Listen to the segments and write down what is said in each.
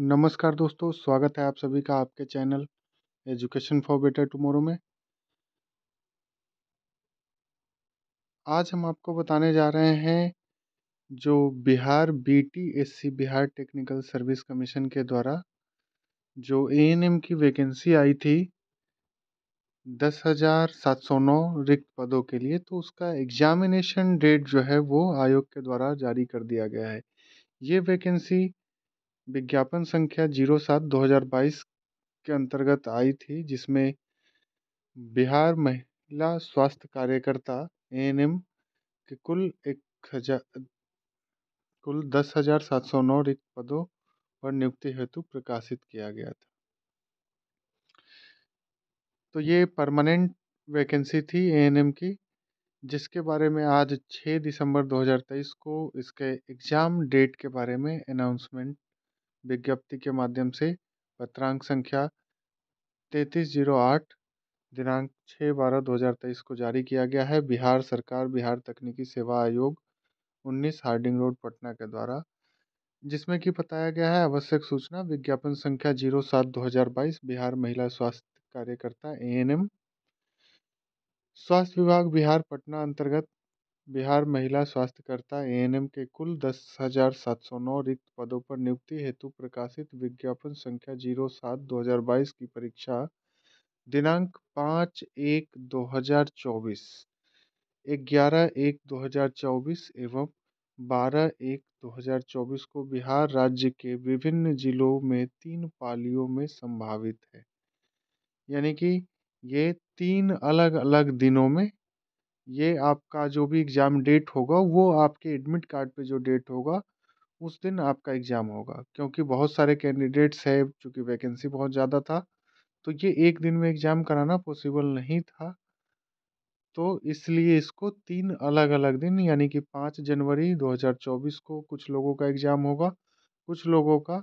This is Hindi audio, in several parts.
नमस्कार दोस्तों स्वागत है आप सभी का आपके channel Education for Better Tomorrow में आज हम आपको बताने जा रहे हैं जो Bihar BTSC Bihar Technical Service Commission के द्वारा जो एएनएम की वैकेंसी आई थी दस हज़ार सात सौ नौ रिक्त पदों के लिए तो उसका एग्जामिनेशन डेट जो है वो आयोग के द्वारा जारी कर दिया गया है ये वैकेंसी विज्ञापन संख्या जीरो सात दो हज़ार बाईस के अंतर्गत आई थी जिसमें बिहार महिला स्वास्थ्य कार्यकर्ता ए एन एम के कुल एक हज़ार कुल दस हज़ार सात सौ नौ रिक्त पदों पर नियुक्ति हेतु प्रकाशित किया गया था तो ये परमानेंट वैकेंसी थी ए एन एम की जिसके बारे में आज 6 दिसंबर 2023 को इसके एग्ज़ाम डेट के बारे में अनाउंसमेंट विज्ञप्ति के माध्यम से पत्रांक संख्या तैंतीस जीरो आठ दिनांक छः बारह दो हज़ार तेईस को जारी किया गया है बिहार सरकार बिहार तकनीकी सेवा आयोग उन्नीस हार्डिंग रोड पटना के द्वारा जिसमें कि बताया गया है आवश्यक सूचना विज्ञापन संख्या जीरो सात दो हज़ार बाईस बिहार महिला स्वास्थ्य कार्यकर्ता ए एन एम स्वास्थ्य विभाग बिहार पटना अंतर्गत बिहार महिला स्वास्थ्यकर्ता ए.एन.एम के कुल दस हजार सात सौ नौ रिक्त पदों पर नियुक्ति हेतु प्रकाशित विज्ञापन संख्या जीरो सात दो हजार बाईस की परीक्षा दिनांक पाँच एक दो हजार चौबीस ग्यारह एक दो हजार चौबीस एवं बारह एक दो हजार चौबीस को बिहार राज्य के विभिन्न जिलों में तीन पालियों में संभावित है यानी कि ये तीन अलग अलग दिनों में ये आपका जो भी एग्ज़ाम डेट होगा वो आपके एडमिट कार्ड पे जो डेट होगा उस दिन आपका एग्ज़ाम होगा क्योंकि बहुत सारे कैंडिडेट्स है चूँकि वैकेंसी बहुत ज़्यादा था तो ये एक दिन में एग्ज़ाम कराना पॉसिबल नहीं था तो इसलिए इसको तीन अलग अलग दिन यानी कि पाँच जनवरी 2024 को कुछ लोगों का एग्ज़ाम होगा कुछ लोगों का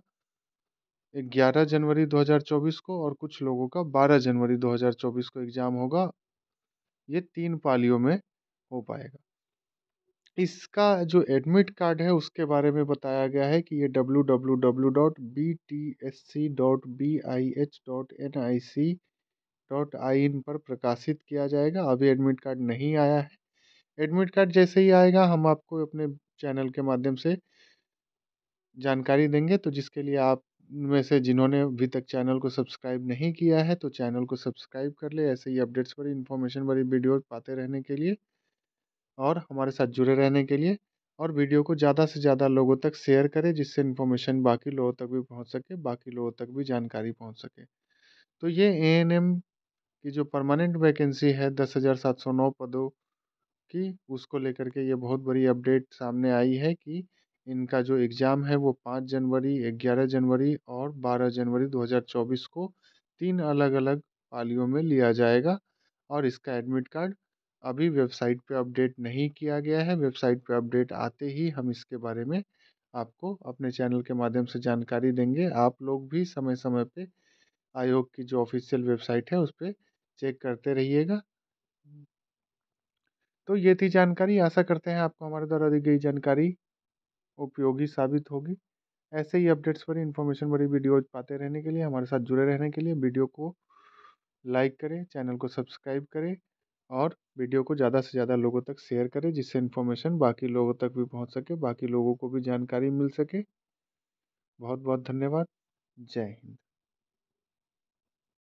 11 जनवरी 2024 को और कुछ लोगों का 12 जनवरी 2024 को एग्ज़ाम होगा ये तीन पालियों में हो पाएगा इसका जो एडमिट कार्ड है उसके बारे में बताया गया है कि ये W W W dot B T S C dot B I H dot N I C dot I in पर प्रकाशित किया जाएगा अभी एडमिट कार्ड नहीं आया है एडमिट कार्ड जैसे ही आएगा हम आपको अपने चैनल के माध्यम से जानकारी देंगे तो जिसके लिए आप में से जिन्होंने अभी तक चैनल को सब्सक्राइब नहीं किया है तो चैनल को सब्सक्राइब कर ले ऐसे ही अपडेट्स भरी इन्फॉर्मेशन भरी वीडियो पाते रहने के लिए और हमारे साथ जुड़े रहने के लिए और वीडियो को ज़्यादा से ज़्यादा लोगों तक शेयर करें जिससे इन्फॉर्मेशन बाकी लोगों तक भी पहुँच सके बाकी लोगों तक भी जानकारी पहुँच सके तो ये ए की जो परमानेंट वैकेंसी है दस हज़ार सात सौ नौ पदों की उसको लेकर के ये बहुत बड़ी अपडेट सामने आई है कि इनका जो एग्ज़ाम है वो पाँच जनवरी ग्यारह जनवरी और बारह जनवरी दो हज़ार चौबीस को तीन अलग अलग पालियों में लिया जाएगा और इसका एडमिट कार्ड अभी वेबसाइट पे अपडेट नहीं किया गया है वेबसाइट पे अपडेट आते ही हम इसके बारे में आपको अपने चैनल के माध्यम से जानकारी देंगे आप लोग भी समय समय पे आयोग की जो ऑफिशियल वेबसाइट है उस पर चेक करते रहिएगा तो ये थी जानकारी आशा करते हैं आपको हमारे द्वारा दी गई जानकारी उपयोगी साबित होगी ऐसे ही अपडेट्स भरी इन्फॉर्मेशन भरी वीडियो पाते रहने के लिए हमारे साथ जुड़े रहने के लिए वीडियो को लाइक करें चैनल को सब्सक्राइब करें और वीडियो को ज़्यादा से ज़्यादा लोगों तक शेयर करें जिससे इन्फॉर्मेशन बाकी लोगों तक भी पहुंच सके बाकी लोगों को भी जानकारी मिल सके बहुत बहुत धन्यवाद जय हिंद